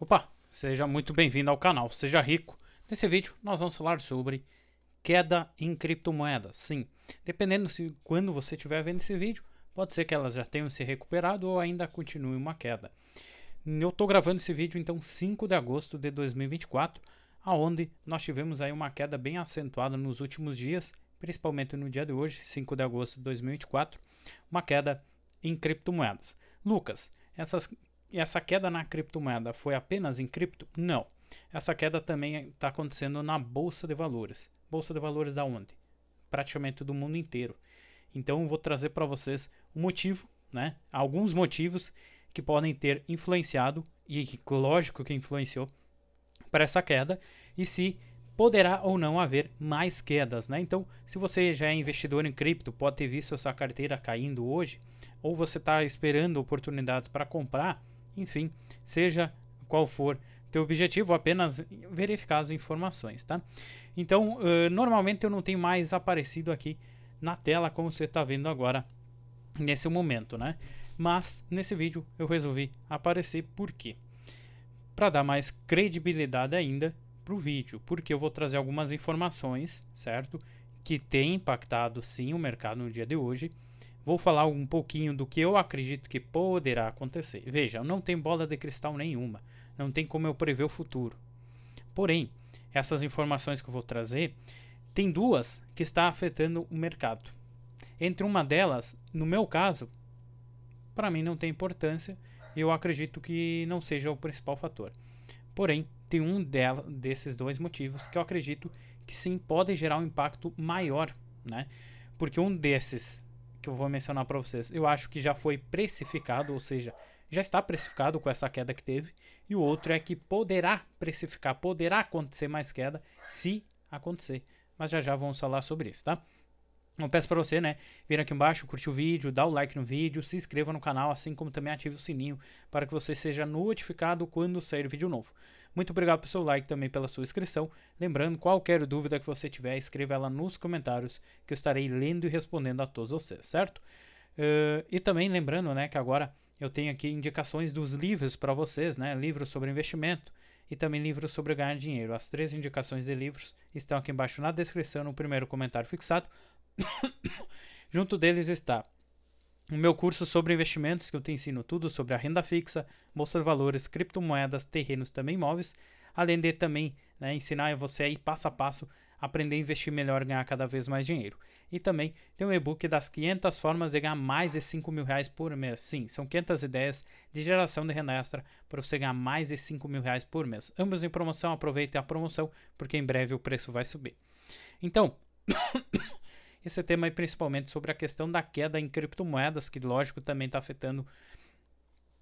Opa, seja muito bem-vindo ao canal Seja Rico. Nesse vídeo nós vamos falar sobre queda em criptomoedas. Sim, dependendo se quando você estiver vendo esse vídeo, pode ser que elas já tenham se recuperado ou ainda continue uma queda. Eu estou gravando esse vídeo então 5 de agosto de 2024, aonde nós tivemos aí uma queda bem acentuada nos últimos dias, principalmente no dia de hoje, 5 de agosto de 2024, uma queda em criptomoedas. Lucas, essas essa queda na criptomoeda foi apenas em cripto? Não. Essa queda também está acontecendo na bolsa de valores. Bolsa de valores da onde? Praticamente do mundo inteiro. Então eu vou trazer para vocês o um motivo, né? Alguns motivos que podem ter influenciado e lógico que influenciou para essa queda e se poderá ou não haver mais quedas, né? Então, se você já é investidor em cripto, pode ter visto a sua carteira caindo hoje, ou você está esperando oportunidades para comprar, enfim, seja qual for teu objetivo, apenas verificar as informações, tá? Então, uh, normalmente eu não tenho mais aparecido aqui na tela como você está vendo agora nesse momento, né? Mas nesse vídeo eu resolvi aparecer por quê? Para dar mais credibilidade ainda para o vídeo, porque eu vou trazer algumas informações, certo? Que tem impactado sim o mercado no dia de hoje Vou falar um pouquinho do que eu acredito que poderá acontecer. Veja, não tem bola de cristal nenhuma, não tem como eu prever o futuro. Porém, essas informações que eu vou trazer, tem duas que está afetando o mercado. Entre uma delas, no meu caso, para mim não tem importância, eu acredito que não seja o principal fator. Porém, tem um dela, desses dois motivos que eu acredito que sim pode gerar um impacto maior, né? Porque um desses que eu vou mencionar para vocês. Eu acho que já foi precificado, ou seja, já está precificado com essa queda que teve, e o outro é que poderá precificar, poderá acontecer mais queda se acontecer. Mas já já vamos falar sobre isso, tá? Eu peço para você, né, vir aqui embaixo, curtir o vídeo, dar o like no vídeo, se inscreva no canal, assim como também ative o sininho para que você seja notificado quando sair vídeo novo. Muito obrigado pelo seu like também pela sua inscrição. Lembrando, qualquer dúvida que você tiver, escreva ela nos comentários que eu estarei lendo e respondendo a todos vocês, certo? Uh, e também lembrando, né, que agora eu tenho aqui indicações dos livros para vocês, né, livros sobre investimento, e também livros sobre ganhar dinheiro. As três indicações de livros estão aqui embaixo na descrição, no primeiro comentário fixado. Junto deles está o meu curso sobre investimentos, que eu te ensino tudo sobre a renda fixa, bolsa de valores, criptomoedas, terrenos, também imóveis, além de também né, ensinar você aí passo a passo aprender a investir melhor e ganhar cada vez mais dinheiro. E também tem um e-book das 500 formas de ganhar mais de 5 mil reais por mês. Sim, são 500 ideias de geração de renda extra para você ganhar mais de 5 mil reais por mês. Ambos em promoção, aproveite a promoção, porque em breve o preço vai subir. Então, esse tema é principalmente sobre a questão da queda em criptomoedas, que lógico também está afetando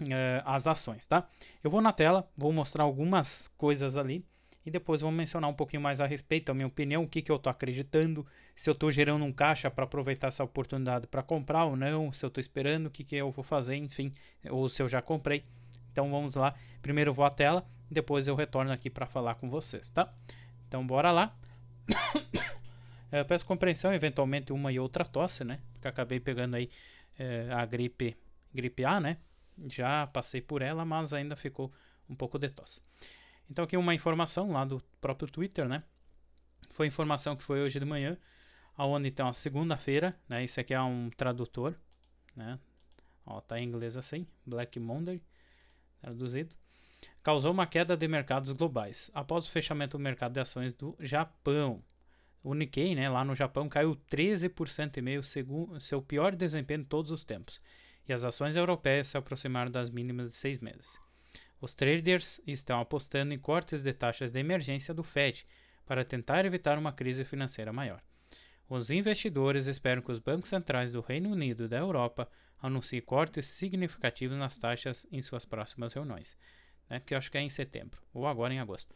eh, as ações, tá? Eu vou na tela, vou mostrar algumas coisas ali e depois vou mencionar um pouquinho mais a respeito, a minha opinião, o que, que eu estou acreditando, se eu estou gerando um caixa para aproveitar essa oportunidade para comprar ou não, se eu estou esperando, o que, que eu vou fazer, enfim, ou se eu já comprei. Então vamos lá, primeiro eu vou à tela, depois eu retorno aqui para falar com vocês, tá? Então bora lá. eu peço compreensão, eventualmente uma e outra tosse, né? Porque acabei pegando aí é, a gripe, gripe A, né? Já passei por ela, mas ainda ficou um pouco de tosse. Então aqui uma informação lá do próprio Twitter, né? Foi informação que foi hoje de manhã, aonde então a segunda-feira, né? Isso aqui é um tradutor, né? Ó, tá em inglês assim, Black Monday, traduzido. Causou uma queda de mercados globais após o fechamento do mercado de ações do Japão. O Nikkei, né, lá no Japão, caiu 13% e meio, seu pior desempenho de todos os tempos. E as ações europeias se aproximaram das mínimas de seis meses. Os traders estão apostando em cortes de taxas de emergência do Fed para tentar evitar uma crise financeira maior. Os investidores esperam que os bancos centrais do Reino Unido e da Europa anunciem cortes significativos nas taxas em suas próximas reuniões, né, que eu acho que é em setembro ou agora em agosto.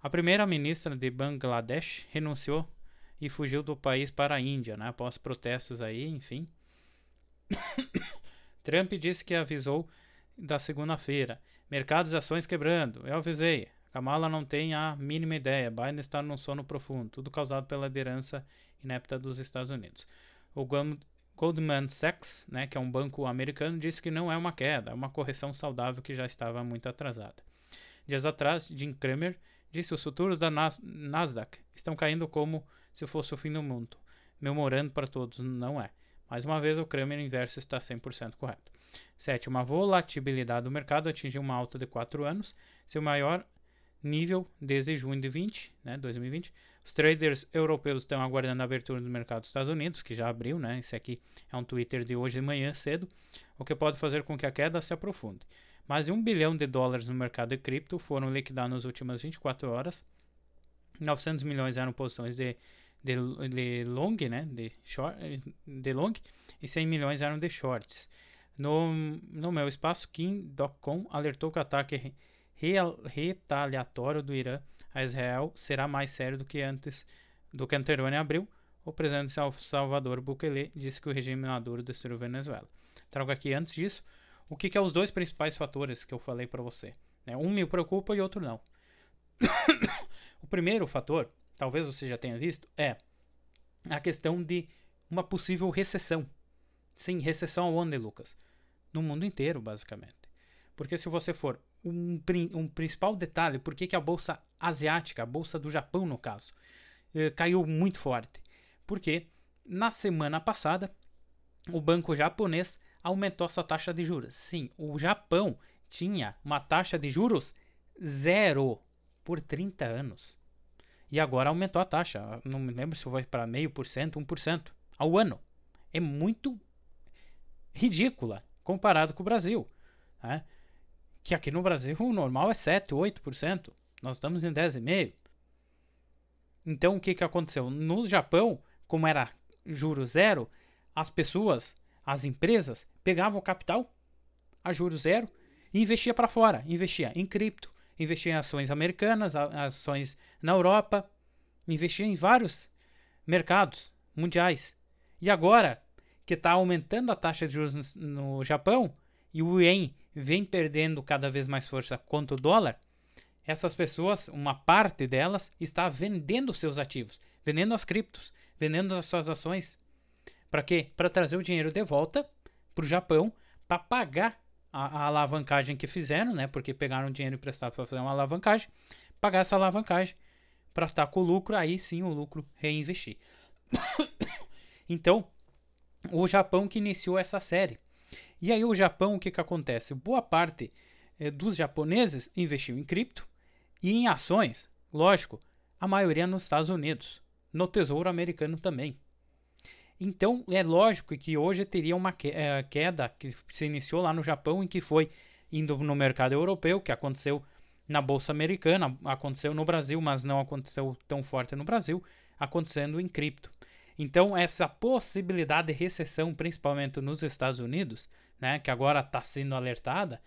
A primeira-ministra de Bangladesh renunciou e fugiu do país para a Índia né, após protestos aí, enfim. Trump disse que avisou da segunda-feira Mercados e ações quebrando. Eu avisei. Kamala não tem a mínima ideia. Biden está num sono profundo. Tudo causado pela liderança inepta dos Estados Unidos. O Goldman Sachs, né, que é um banco americano, disse que não é uma queda, é uma correção saudável que já estava muito atrasada. Dias atrás, Jim Cramer disse que os futuros da Nas Nasdaq estão caindo como se fosse o fim do mundo. Memorando para todos, não é. Mais uma vez, o Kramer inverso está 100% correto. Sétimo, a volatilidade do mercado atingiu uma alta de 4 anos, seu maior nível desde junho de 20, né, 2020. Os traders europeus estão aguardando a abertura do mercado dos Estados Unidos, que já abriu, né? Esse aqui é um Twitter de hoje de manhã cedo, o que pode fazer com que a queda se aprofunde. Mais de um bilhão de dólares no mercado de cripto foram liquidados nas últimas 24 horas. 900 milhões eram posições de, de, de long, né? De, short, de long e 100 milhões eram de shorts. No, no meu espaço, Kim alertou que o ataque re retaliatório do Irã a Israel será mais sério do que antes do que anterior em abril. O presidente de Salvador Bukele disse que o regime Maduro destruiu Venezuela. Trago aqui antes disso o que, que é os dois principais fatores que eu falei para você. Né? Um me preocupa e outro não. o primeiro fator, talvez você já tenha visto, é a questão de uma possível recessão Sim, recessão onde, Lucas? No mundo inteiro, basicamente. Porque se você for um, um principal detalhe, por que a bolsa asiática, a bolsa do Japão no caso, eh, caiu muito forte? Porque na semana passada o banco japonês aumentou sua taxa de juros. Sim, o Japão tinha uma taxa de juros zero por 30 anos. E agora aumentou a taxa. Não me lembro se foi para meio por cento, 1% ao ano. É muito ridícula comparado com o Brasil. Né? Que aqui no Brasil o normal é 7, 8%. Nós estamos em 10,5%. Então o que, que aconteceu? No Japão, como era juro zero, as pessoas, as empresas, pegavam o capital a juro zero e investia para fora, investia em cripto, investia em ações americanas, ações na Europa, investia em vários mercados mundiais. E agora que está aumentando a taxa de juros no, no Japão e o yen vem perdendo cada vez mais força quanto o dólar, essas pessoas, uma parte delas, está vendendo seus ativos, vendendo as criptos, vendendo as suas ações. Para quê? Para trazer o dinheiro de volta para o Japão para pagar a, a, alavancagem que fizeram, né? Porque pegaram dinheiro emprestado para fazer uma alavancagem, pagar essa alavancagem para estar com o lucro, aí sim o lucro reinvestir. então, o Japão que iniciou essa série. E aí o Japão, o que, que acontece? Boa parte eh, dos japoneses investiu em cripto e em ações, lógico, a maioria nos Estados Unidos, no Tesouro Americano também. Então é lógico que hoje teria uma eh, queda que se iniciou lá no Japão e que foi indo no mercado europeu, que aconteceu na Bolsa Americana, aconteceu no Brasil, mas não aconteceu tão forte no Brasil, acontecendo em cripto. Então, essa possibilidade de recessão, principalmente nos Estados Unidos, né, que agora está sendo alertada,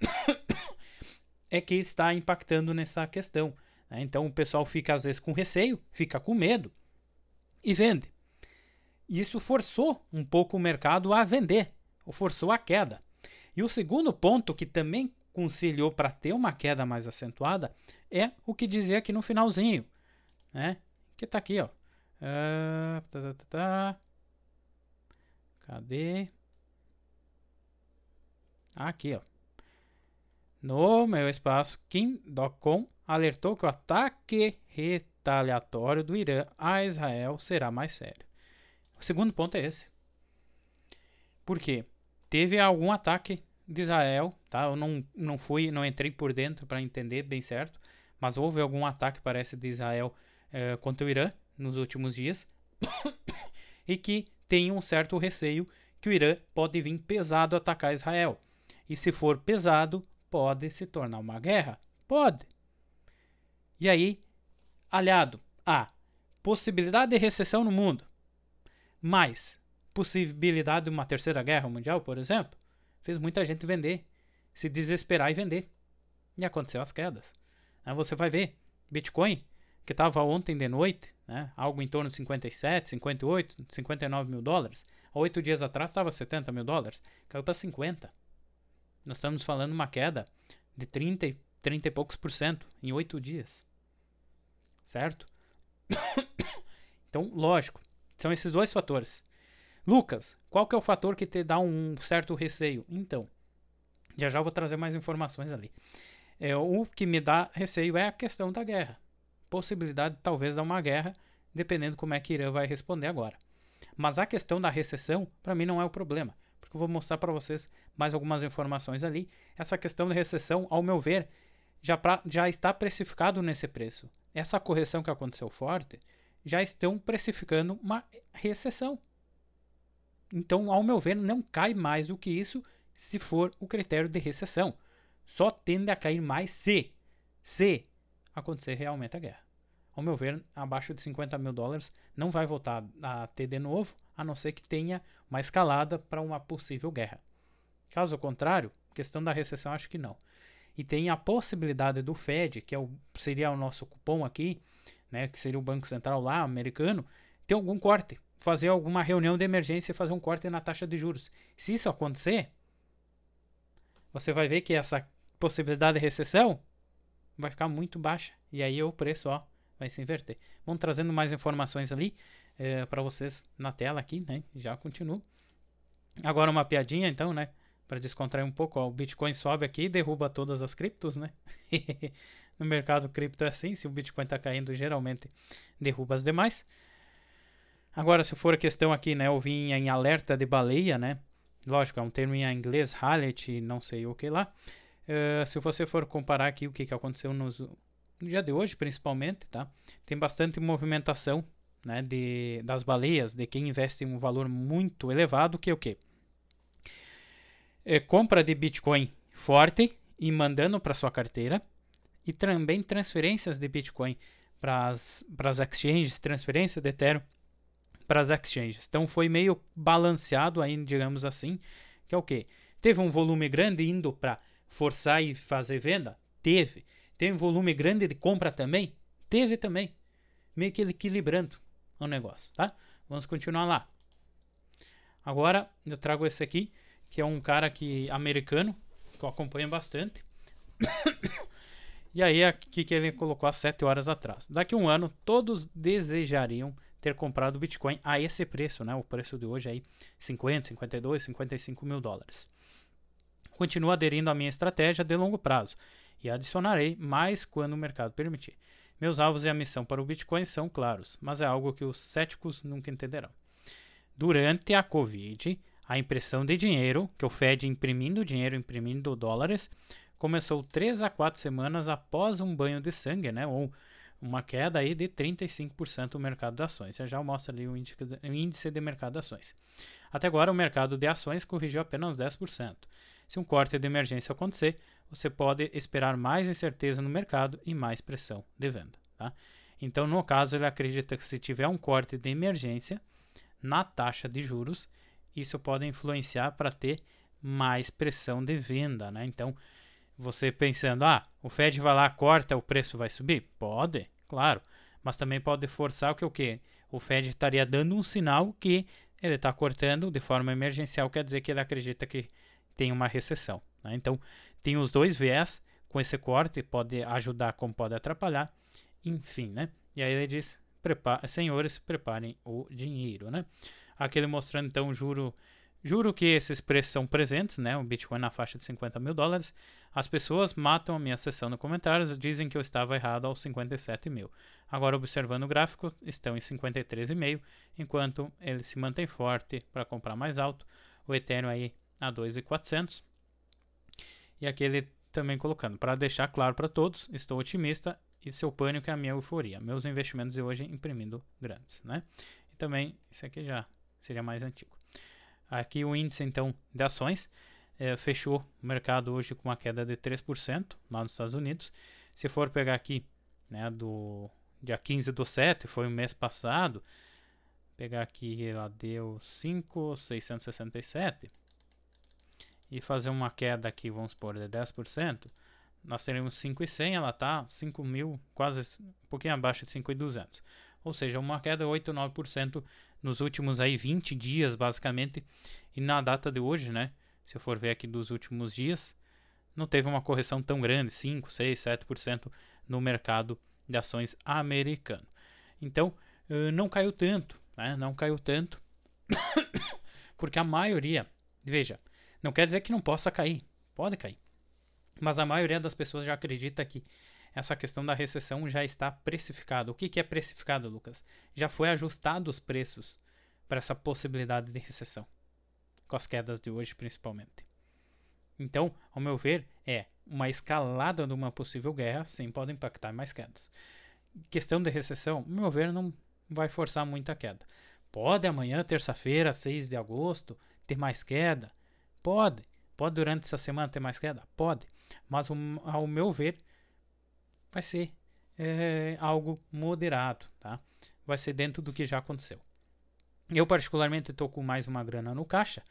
é que está impactando nessa questão. Né? Então, o pessoal fica às vezes com receio, fica com medo e vende. Isso forçou um pouco o mercado a vender, ou forçou a queda. E o segundo ponto que também conciliou para ter uma queda mais acentuada é o que dizia aqui no finalzinho, né? Que está aqui, ó. Ah, tá, tá, tá, tá. Cadê? Aqui, ó. No meu espaço, Kim alertou que o ataque retaliatório do Irã a Israel será mais sério. O segundo ponto é esse. Por quê? Teve algum ataque de Israel, tá? Eu não, não fui, não entrei por dentro para entender bem certo, mas houve algum ataque, parece, de Israel eh, contra o Irã, nos últimos dias e que tem um certo receio que o Irã pode vir pesado atacar Israel. E se for pesado, pode se tornar uma guerra. Pode. E aí, aliado a possibilidade de recessão no mundo, mais possibilidade de uma terceira guerra mundial, por exemplo, fez muita gente vender, se desesperar e vender. E aconteceu as quedas. Aí você vai ver, Bitcoin, que estava ontem de noite né? algo em torno de 57, 58, 59 mil dólares. oito dias atrás estava 70 mil dólares, caiu para 50. Nós estamos falando uma queda de 30, 30 e poucos por cento em oito dias, certo? então, lógico, são esses dois fatores. Lucas, qual que é o fator que te dá um certo receio? Então, já já eu vou trazer mais informações ali. É, o que me dá receio é a questão da guerra possibilidade talvez de uma guerra, dependendo como é que Irã vai responder agora. Mas a questão da recessão, para mim, não é o problema, porque eu vou mostrar para vocês mais algumas informações ali. Essa questão da recessão, ao meu ver, já, pra, já está precificado nesse preço. Essa correção que aconteceu forte, já estão precificando uma recessão. Então, ao meu ver, não cai mais do que isso se for o critério de recessão. Só tende a cair mais se, se acontecer realmente a guerra. Ao meu ver, abaixo de 50 mil dólares não vai voltar a ter de novo, a não ser que tenha uma escalada para uma possível guerra. Caso contrário, questão da recessão acho que não. E tem a possibilidade do Fed, que é o, seria o nosso cupom aqui, né, que seria o Banco Central lá, americano, ter algum corte, fazer alguma reunião de emergência e fazer um corte na taxa de juros. Se isso acontecer, você vai ver que essa possibilidade de recessão vai ficar muito baixa. E aí o preço ó, vai se inverter. Vamos trazendo mais informações ali é, eh, para vocês na tela aqui, né? Já continuo. Agora uma piadinha então, né? Para descontrair um pouco, ó, o Bitcoin sobe aqui e derruba todas as criptos, né? no mercado cripto é assim, se o Bitcoin está caindo, geralmente derruba as demais. Agora, se for questão aqui, né, eu vim em alerta de baleia, né? Lógico, é um termo em inglês, hallet, não sei o que lá. Eh, se você for comparar aqui o que, que aconteceu nos, no dia de hoje, principalmente, tá? Tem bastante movimentação né, de, das baleias, de quem investe em um valor muito elevado, que é o quê? É, compra de Bitcoin forte e mandando para sua carteira, e também transferências de Bitcoin para as exchanges, transferência de Ethereum para as exchanges. Então foi meio balanceado aí, digamos assim, que é o quê? Teve um volume grande indo para forçar e fazer venda? Teve. Tem um volume grande de compra também? Teve também. Meio que equilibrando o negócio, tá? Vamos continuar lá. Agora eu trago esse aqui, que é um cara que americano, que eu acompanho bastante. e aí aqui que ele colocou há 7 horas atrás. Daqui a um ano, todos desejariam ter comprado Bitcoin a esse preço, né? O preço de hoje aí, 50, 52, 55 mil dólares continuo aderindo à minha estratégia de longo prazo e adicionarei mais quando o mercado permitir. Meus alvos e a missão para o Bitcoin são claros, mas é algo que os céticos nunca entenderão. Durante a Covid, a impressão de dinheiro, que o Fed imprimindo dinheiro, imprimindo dólares, começou 3 a 4 semanas após um banho de sangue, né, ou uma queda aí de 35% no mercado de ações. Eu já mostra ali o índice de mercado de ações. Até agora, o mercado de ações corrigiu apenas 10%. Se um corte é de emergência acontecer, você pode esperar mais incerteza no mercado e mais pressão de venda. Tá? Então, no caso, ele acredita que se tiver um corte de emergência na taxa de juros, isso pode influenciar para ter mais pressão de venda. Né? Então, você pensando, ah, o Fed vai lá, corta, o preço vai subir? Pode, claro. Mas também pode forçar o que o quê? O Fed estaria dando um sinal que ele está cortando de forma emergencial, quer dizer que ele acredita que tem uma recessão. Né? Então, tem os dois viés com esse corte, pode ajudar como pode atrapalhar, enfim, né? E aí ele diz, Prepa senhores, preparem o dinheiro, né? Aqui ele mostrando, então, juro... Juro que esses preços são presentes, né? O Bitcoin na faixa de 50 mil dólares. As pessoas matam a minha sessão nos comentários, dizem que eu estava errado aos 57 mil. Agora, observando o gráfico, estão em 53,5, enquanto ele se mantém forte para comprar mais alto. O Ethereum aí a 2,400. E aqui ele também colocando, para deixar claro para todos, estou otimista e seu pânico é a minha euforia. Meus investimentos de hoje imprimindo grandes, né? E também, isso aqui já seria mais antigo. Aqui o índice, então, de ações. É, fechou o mercado hoje com uma queda de 3% lá nos Estados Unidos. Se for pegar aqui, né, do dia 15 do 7, foi o mês passado, pegar aqui, ela deu 5,667 e fazer uma queda aqui, vamos supor, de 10%, nós teremos 5,100, ela está 5.000, quase um pouquinho abaixo de 5,200. Ou seja, uma queda 8, 9% nos últimos aí 20 dias, basicamente. E na data de hoje, né, se eu for ver aqui dos últimos dias, não teve uma correção tão grande, 5, 6, 7% no mercado de ações americano. Então, não caiu tanto, né? Não caiu tanto, porque a maioria, veja, não quer dizer que não possa cair, pode cair. Mas a maioria das pessoas já acredita que essa questão da recessão já está precificada. O que, que é precificado, Lucas? Já foi ajustado os preços para essa possibilidade de recessão, com as quedas de hoje principalmente. Então, ao meu ver, é uma escalada de uma possível guerra, sim, pode impactar mais quedas. Questão de recessão, ao meu ver, não vai forçar muita queda. Pode amanhã, terça-feira, 6 de agosto, ter mais queda. Pode. Pode durante essa semana ter mais queda? Pode. Mas ao meu ver, vai ser é, algo moderado, tá? Vai ser dentro do que já aconteceu. Eu particularmente estou com mais uma grana no caixa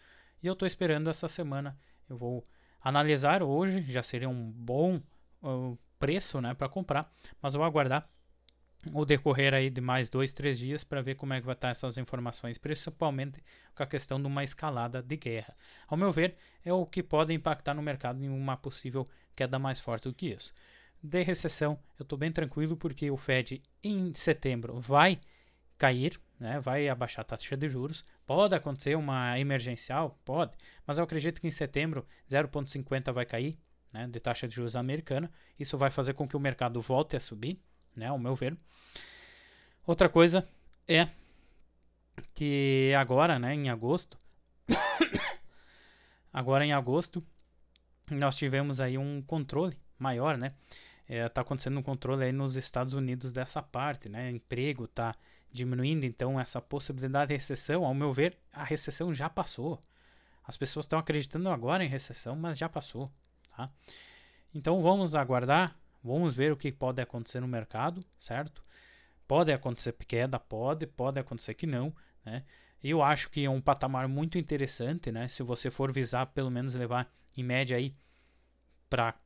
e eu estou esperando essa semana. Eu vou analisar hoje, já seria um bom uh, preço, né, para comprar, mas vou aguardar o decorrer aí de mais dois, três dias para ver como é que vai estar tá essas informações, principalmente com a questão de uma escalada de guerra. Ao meu ver, é o que pode impactar no mercado em uma possível queda mais forte do que isso. De recessão, eu estou bem tranquilo porque o Fed em setembro vai cair, né, vai abaixar a taxa de juros. Pode acontecer uma emergencial? Pode, mas eu acredito que em setembro 0,50 vai cair né, de taxa de juros americana. Isso vai fazer com que o mercado volte a subir né, ao meu ver. Outra coisa é que agora, né, em agosto, agora em agosto, nós tivemos aí um controle maior, né? Está é, acontecendo um controle aí nos Estados Unidos dessa parte, né? emprego está diminuindo, então essa possibilidade de recessão, ao meu ver, a recessão já passou. As pessoas estão acreditando agora em recessão, mas já passou, tá? Então vamos aguardar Vamos ver o que pode acontecer no mercado, certo? Pode acontecer queda, pode, pode acontecer que não, né? Eu acho que é um patamar muito interessante, né? Se você for visar pelo menos levar em média aí para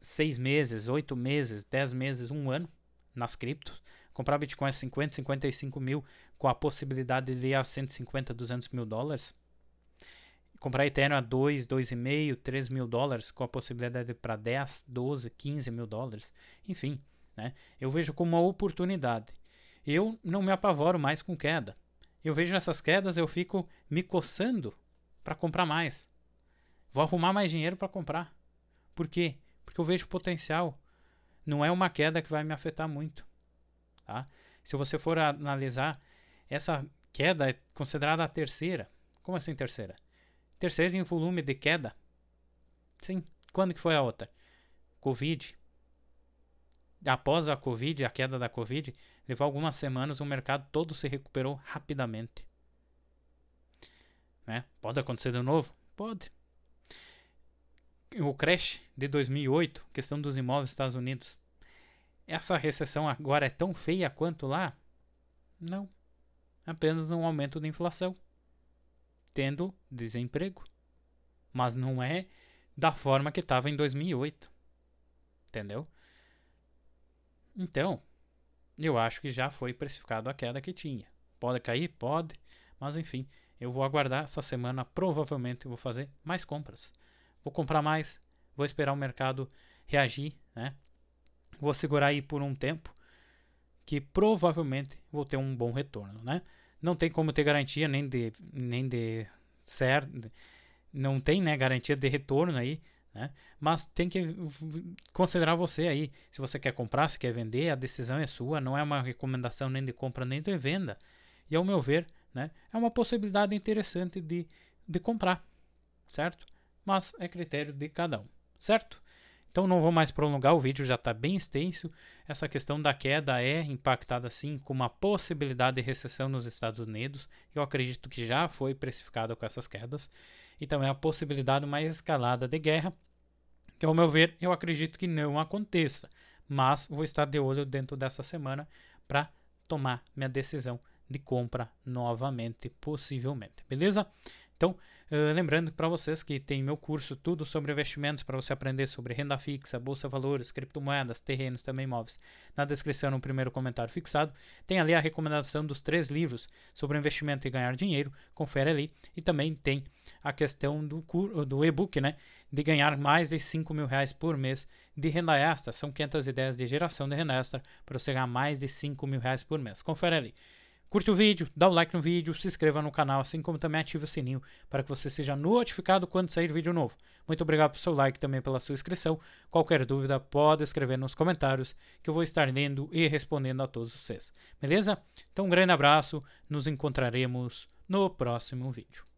seis meses, oito meses, dez meses, um ano nas criptos, comprar Bitcoin a 50, 55 mil com a possibilidade de ir a 150, 200 mil dólares, comprar Ethereum a 2, 2,5, 3 mil dólares, com a possibilidade para 10, 12, 15 mil dólares, enfim, né? eu vejo como uma oportunidade. Eu não me apavoro mais com queda. Eu vejo essas quedas, eu fico me coçando para comprar mais. Vou arrumar mais dinheiro para comprar. Por quê? Porque eu vejo potencial. Não é uma queda que vai me afetar muito. Tá? Se você for analisar, essa queda é considerada a terceira. Como assim terceira? Terceiro em volume de queda. Sim. Quando que foi a outra? Covid. Após a Covid, a queda da Covid, levou algumas semanas, o mercado todo se recuperou rapidamente. Né? Pode acontecer de novo? Pode. O crash de 2008, questão dos imóveis nos Estados Unidos. Essa recessão agora é tão feia quanto lá? Não. Apenas um aumento da inflação tendo desemprego. Mas não é da forma que estava em 2008. Entendeu? Então, eu acho que já foi precificado a queda que tinha. Pode cair? Pode. Mas enfim, eu vou aguardar essa semana. Provavelmente eu vou fazer mais compras. Vou comprar mais, vou esperar o mercado reagir, né? Vou segurar aí por um tempo que provavelmente vou ter um bom retorno, né? não tem como ter garantia nem de, nem de certo, não tem né, garantia de retorno aí, né? Mas tem que considerar você aí, se você quer comprar, se quer vender, a decisão é sua, não é uma recomendação nem de compra nem de venda. E ao meu ver, né, é uma possibilidade interessante de, de comprar, certo? Mas é critério de cada um, certo? Então não vou mais prolongar, o vídeo já está bem extenso. Essa questão da queda é impactada sim com uma possibilidade de recessão nos Estados Unidos. Eu acredito que já foi precificada com essas quedas. E então, também a possibilidade de uma escalada de guerra. Que então, ao meu ver, eu acredito que não aconteça. Mas vou estar de olho dentro dessa semana para tomar minha decisão de compra novamente, possivelmente. Beleza? Então, eh, lembrando para vocês que tem meu curso tudo sobre investimentos para você aprender sobre renda fixa, bolsa valores, criptomoedas, terrenos, também imóveis. Na descrição no primeiro comentário fixado, tem ali a recomendação dos três livros sobre investimento e ganhar dinheiro, confere ali. E também tem a questão do, do e-book, né, de ganhar mais de 5 mil reais por mês de renda extra. São 500 ideias de geração de renda extra para você ganhar mais de 5 mil reais por mês. Confere ali. Curte o vídeo, dá um like no vídeo, se inscreva no canal, assim como também ative o sininho para que você seja notificado quando sair vídeo novo. Muito obrigado pelo seu like também pela sua inscrição. Qualquer dúvida pode escrever nos comentários que eu vou estar lendo e respondendo a todos vocês. Beleza? Então um grande abraço, nos encontraremos no próximo vídeo.